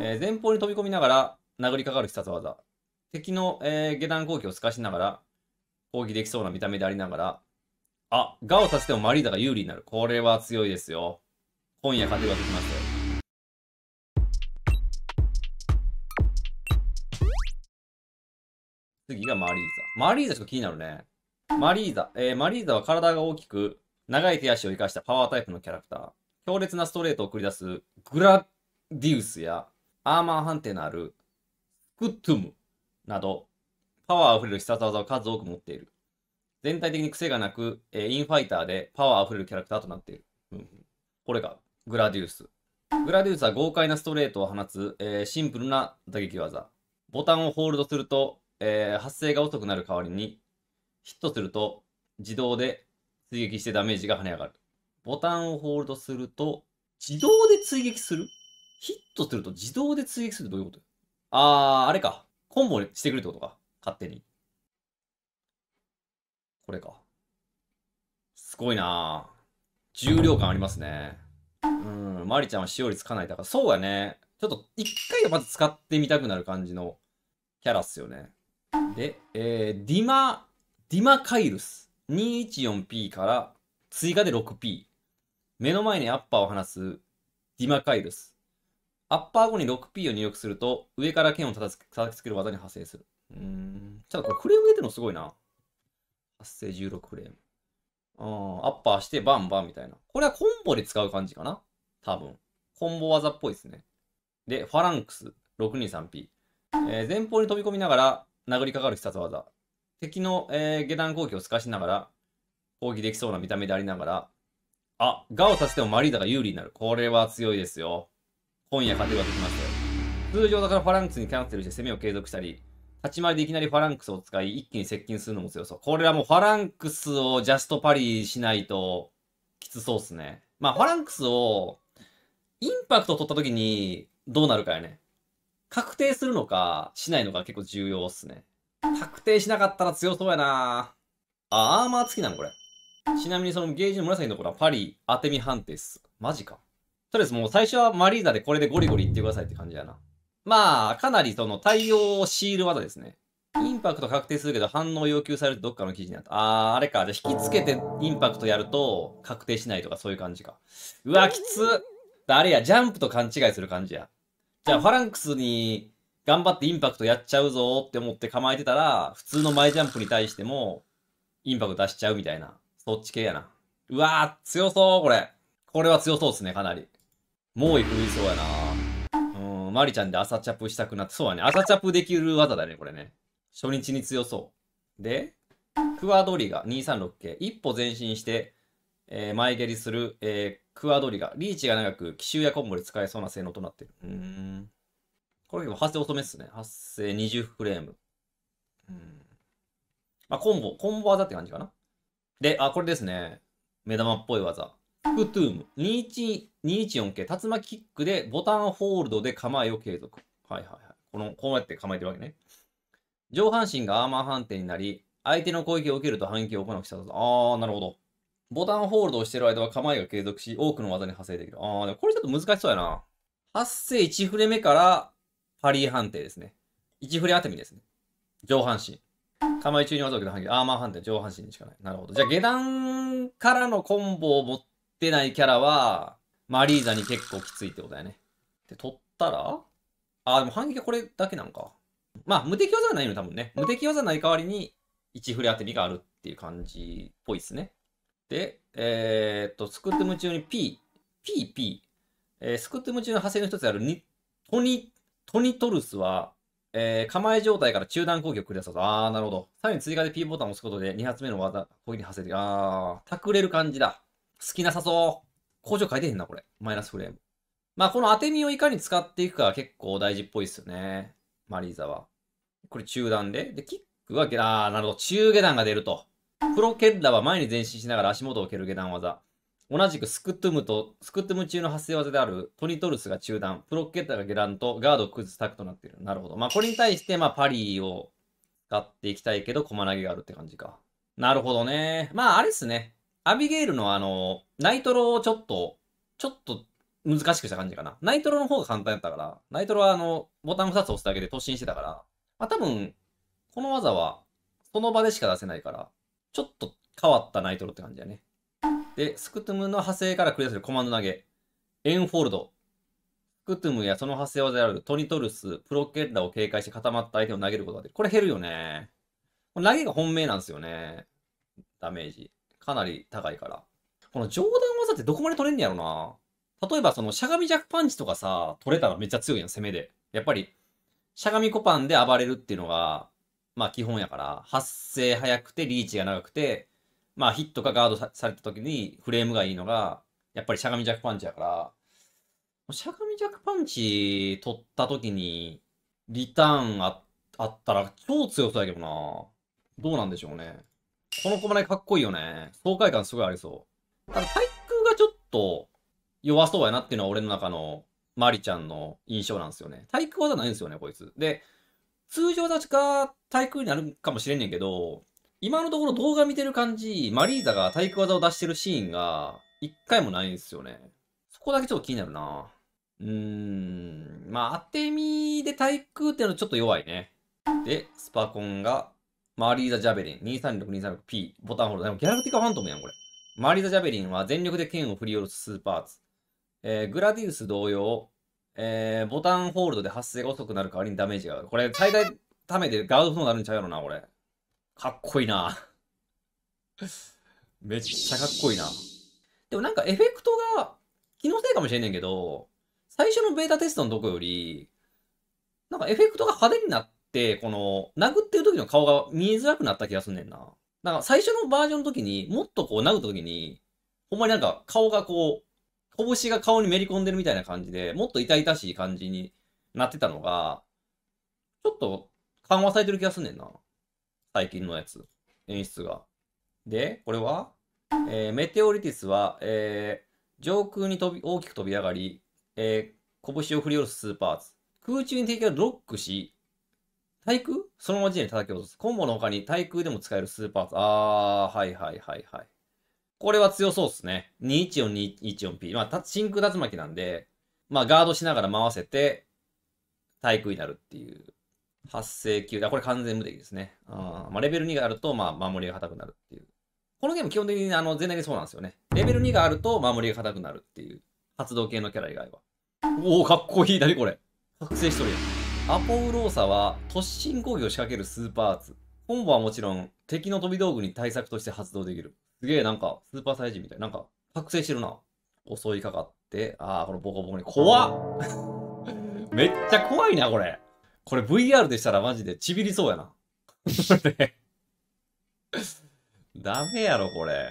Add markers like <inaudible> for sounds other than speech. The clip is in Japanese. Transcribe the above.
えー、前方に飛び込みながら殴りかかる必殺技。敵の、えー、下段攻撃を透かしながら、攻撃できそうな見た目でありながら、あ、ガをさせてもマリーダが有利になる。これは強いですよ。今夜勝てばできますよ。次がマリーザ。マリーザしか気になるね。マリーザ。えー、マリーザは体が大きく、長い手足を生かしたパワータイプのキャラクター。強烈なストレートを繰り出すグラディウスやアーマー判定のあるスクトゥムなど、パワーあふれる必殺技を数多く持っている。全体的に癖がなく、えー、インファイターでパワーあふれるキャラクターとなっている。うん、これが、グラデュース。グラデュースは豪快なストレートを放つ、えー、シンプルな打撃技。ボタンをホールドすると、えー、発生が遅くなる代わりに、ヒットすると自動で追撃してダメージが跳ね上がる。ボタンをホールドすると、自動で追撃するヒットすると自動で追撃するってどういうことあー、あれか。コンボしてくるってことか。勝手に。これか。すごいな重量感ありますね。うん、マリちゃんは使用率かなだから、そうやね。ちょっと一回はまず使ってみたくなる感じのキャラっすよね。で、えー、ディマ、ディマカイルス。214P から追加で 6P。目の前にアッパーを放すディマカイルス。アッパー後に 6P を入力すると、上から剣を叩きつける技に派生する。うん。ちょっとこれフレーム出てるのすごいな。発生16フレーム。うん、アッパーしてバンバンみたいな。これはコンボで使う感じかな多分。コンボ技っぽいですね。で、ファランクス 623P。えー、前方に飛び込みながら殴りかかる必殺技。敵の、えー、下段攻撃を透かしながら、攻撃できそうな見た目でありながら、あ、ガをさせてもマリーダが有利になる。これは強いですよ。今夜勝てるわけします。通常だからファランクスにキャンセルして攻めを継続したり、立ち回りでいきなりファランクスを使い、一気に接近するのも強そう。これはもうファランクスをジャストパリしないと、きつそうっすね。まあ、ファランクスを、インパクトを取った時に、どうなるかやね。確定するのか、しないのか結構重要っすね。確定しなかったら強そうやなあ、アーマー付きなのこれ。ちなみにそのゲージの紫のところはパリ当てミ判定っす。マジか。とりあえずもう最初はマリーナでこれでゴリゴリいってくださいって感じやな。まあ、かなりその対応を強いる技ですね。インパクト確定するけど反応要求されるとどっかの記事になった。あー、あれか。じゃ引きつけてインパクトやると確定しないとかそういう感じか。うわ、きつあれや、ジャンプと勘違いする感じや。じゃあ、ファランクスに頑張ってインパクトやっちゃうぞって思って構えてたら、普通の前ジャンプに対してもインパクト出しちゃうみたいな。そっち系やな。うわー、強そう、これ。これは強そうですね、かなり。猛威振りそうやなうん、マリちゃんで朝チャプしたくなって、そうだね。朝チャプできる技だね、これね。初日に強そう。で、クワドリガ、236系。一歩前進して、えー、前蹴りする、えー、クワドリガ。リーチが長く、奇襲やコンボで使えそうな性能となってる。うん。これ今、発生乙女っすね。発生20フレーム。うん。まあ、コンボ、コンボ技って感じかな。で、あ、これですね。目玉っぽい技。ックトゥーム。214系、竜巻キックでボタンホールドで構えを継続。はいはいはい。この、こうやって構えてるわけね。上半身がアーマー判定になり、相手の攻撃を受けると反撃を行う必要だあなるほど。ボタンホールドをしてる間は構えが継続し、多くの技に派生できる。ああでもこれちょっと難しそうやな。発生1フレ目からパリー判定ですね。1フレ当て身ですね。上半身。構え中に技を受けた反撃。アーマー判定、上半身にしかない。なるほど。じゃあ下段からのコンボを持ってってないキャラは、マリーザに結構きついってことだよね。で、取ったらあ、でも反撃はこれだけなんか。まあ、無敵技はないの、多分ね。無敵技ない代わりに、1振り当て身があるっていう感じっぽいですね。で、えー、っと、スクットム中に P、PP、えー、スクットム中の派生の一つであるにトニ、トニトルスは、えー、構え状態から中断攻撃を繰り出すと。あー、なるほど。さらに追加で P ボタンを押すことで2発目の技、攻撃に派生できる。あー、たくれる感じだ。きなさそう。工場書いてへんな、これ。マイナスフレーム。まあ、この当て身をいかに使っていくかは結構大事っぽいですよね。マリーザは。これ中段で。で、キックは、あー、なるほど。中下段が出ると。プロケッダは前に前進しながら足元を蹴る下段技。同じくスクトゥムと、スクトゥム中の発生技であるトニトルスが中段、プロケッタが下段とガードを崩すタクとなっている。なるほど。まあこれに対して、まあパリを使っていきたいけど、駒投げがあるって感じか。なるほどね。まああれっすね。アビゲイルのあの、ナイトロをちょっと、ちょっと難しくした感じかな。ナイトロの方が簡単だったから、ナイトロはあの、ボタン2つ押すだけで突進してたから、まあ多分、この技は、その場でしか出せないから、ちょっと変わったナイトロって感じだね。で、スクトゥムの派生からクリアするコマンド投げ、エンフォールド。スクトゥムやその派生技であるトニトルス、プロケッラを警戒して固まった相手を投げることができる。これ減るよね。これ投げが本命なんですよね。ダメージ。かなり高いから。この上段技ってどこまで取れんねやろな。例えばそのしゃがみ弱パンチとかさ、取れたらめっちゃ強いやん、攻めで。やっぱり、しゃがみコパンで暴れるっていうのが、まあ基本やから、発生早くてリーチが長くて、まあヒットかガードされた時にフレームがいいのが、やっぱりしゃがみ弱パンチやから、しゃがみ弱パンチ取った時に、リターンあったら超強そうやけどな。どうなんでしょうね。このマ台かっこいいよね。爽快感すごいありそう。ただ、対空がちょっと弱そうやなっていうのは俺の中のマリちゃんの印象なんですよね。対空技ないんですよね、こいつ。で、通常確か対空になるかもしれんねんけど、今のところ動画見てる感じ、マリーザが対空技を出してるシーンが一回もないんですよね。そこだけちょっと気になるな。うーん、まあ当て身で対空っていうのはちょっと弱いね。で、スパコンがマーリー・ザ・ジャベリン、236236P、ボタンホールダー。でもギャラクティカ・ファントムやん、これ。マーリー・ザ・ジャベリンは全力で剣を振り下ろすスーパーツ。えー、グラディウス同様、えー、ボタンホールドで発生が遅くなる代わりにダメージがある。これ、最大ためてガード不能になるんちゃうやろな、これ。かっこいいな。<laughs> めっちゃかっこいいな。でもなんかエフェクトが気のせいかもしれんねんけど、最初のベータテストのとこより、なんかエフェクトが派手になっ、この、殴ってる時の顔が見えづらくなった気がすんねんな。んか最初のバージョンの時に、もっとこう殴った時に、ほんまになんか顔がこう、拳が顔にめり込んでるみたいな感じで、もっと痛々しい感じになってたのが、ちょっと緩和されてる気がすんねんな。最近のやつ。演出が。で、これは、えー、メテオリティスは、えー、上空に飛び大きく飛び上がり、えー、拳を振り下ろすスーパーツ。空中に敵がロックし、対空そのまま地に叩き落とす。コンボの他に対空でも使えるスーパーツ。あー、はいはいはいはい。これは強そうっすね。214、214P。まあ、真空竜巻なんで、まあ、ガードしながら回せて、対空になるっていう。発生級。あ、これ完全無敵ですね。あまあ、レベル2があると、まあ、守りが硬くなるっていう。このゲーム基本的にあの全体でそうなんですよね。レベル2があると守りが硬くなるっていう。発動系のキャラ以外は。おお、かっこいい。何これ。覚醒しとるやん。アポウローサは突進攻撃を仕掛けるスーパーアーツ。コンボはもちろん敵の飛び道具に対策として発動できる。すげえなんかスーパーサイジみたい。なんか覚醒してるな。襲いかかって、ああ、このボコボコに。怖っ <laughs> めっちゃ怖いな、これ。これ VR でしたらマジでちびりそうやな。<laughs> ダメやろ、これ。